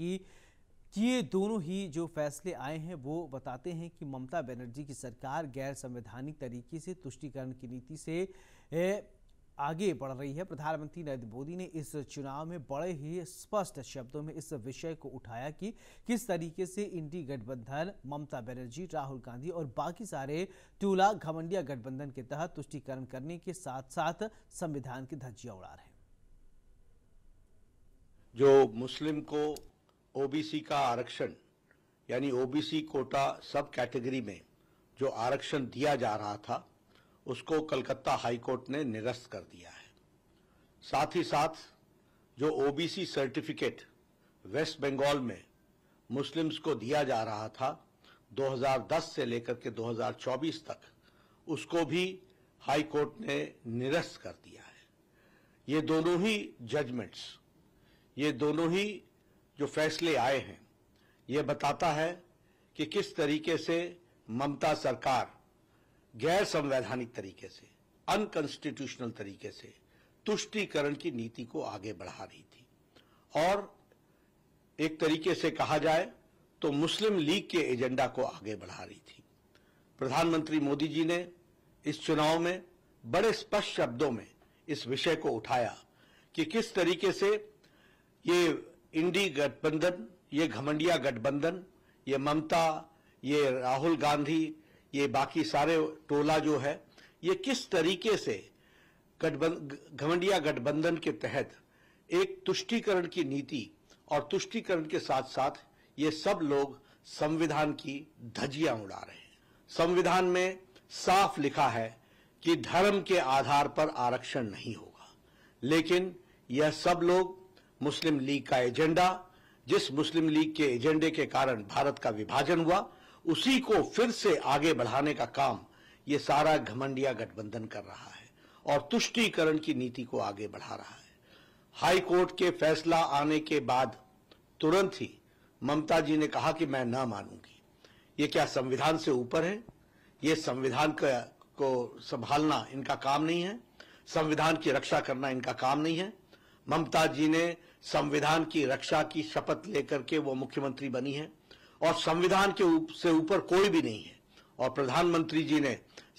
कि ये दोनों ही जो फैसले आए हैं वो बताते हैं कि ममता बनर्जी की सरकार गैर संवैधानिक तरीके से तुष्टिकरण की नीति से आगे बढ़ रही है प्रधानमंत्री नरेंद्र मोदी ने इस चुनाव में बड़े ही स्पष्ट शब्दों में इस विषय को उठाया कि किस तरीके से इंडी गठबंधन ममता बनर्जी राहुल गांधी और बाकी सारे टूला घमंडिया गठबंधन के तहत तुष्टिकरण करने के साथ साथ संविधान की धज्जियां उड़ा रहे हैं जो मुस्लिम को ओबीसी का आरक्षण यानी ओबीसी कोटा सब कैटेगरी में जो आरक्षण दिया जा रहा था उसको कलकत्ता हाईकोर्ट ने निरस्त कर दिया है साथ ही साथ जो ओबीसी सर्टिफिकेट वेस्ट बंगाल में मुस्लिम्स को दिया जा रहा था 2010 से लेकर के 2024 तक उसको भी हाई कोर्ट ने निरस्त कर दिया है ये दोनों ही जजमेंट्स ये दोनों ही जो फैसले आए हैं ये बताता है कि किस तरीके से ममता सरकार गैर संवैधानिक तरीके से अनकॉन्स्टिट्यूशनल तरीके से तुष्टीकरण की नीति को आगे बढ़ा रही थी और एक तरीके से कहा जाए तो मुस्लिम लीग के एजेंडा को आगे बढ़ा रही थी प्रधानमंत्री मोदी जी ने इस चुनाव में बड़े स्पष्ट शब्दों में इस विषय को उठाया कि किस तरीके से ये इंडी गठबंधन ये घमंडिया गठबंधन ये ममता ये राहुल गांधी ये बाकी सारे टोला जो है ये किस तरीके से घमंडिया गठबंधन के तहत एक तुष्टीकरण की नीति और तुष्टीकरण के साथ साथ ये सब लोग संविधान की धजिया उड़ा रहे हैं संविधान में साफ लिखा है कि धर्म के आधार पर आरक्षण नहीं होगा लेकिन यह सब लोग मुस्लिम लीग का एजेंडा जिस मुस्लिम लीग के एजेंडे के कारण भारत का विभाजन हुआ उसी को फिर से आगे बढ़ाने का काम ये सारा घमंडिया गठबंधन कर रहा है और तुष्टीकरण की नीति को आगे बढ़ा रहा है हाई कोर्ट के फैसला आने के बाद तुरंत ही ममता जी ने कहा कि मैं ना मानूंगी ये क्या संविधान से ऊपर है ये संविधान का को संभालना इनका काम नहीं है संविधान की रक्षा करना इनका काम नहीं है ममता जी ने संविधान की रक्षा की शपथ लेकर के वो मुख्यमंत्री बनी है और संविधान के उप, से ऊपर कोई भी नहीं है और प्रधानमंत्री जी ने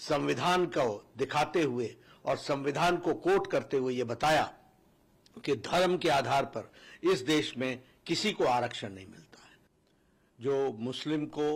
संविधान को दिखाते हुए और संविधान को कोट करते हुए ये बताया कि धर्म के आधार पर इस देश में किसी को आरक्षण नहीं मिलता है जो मुस्लिम को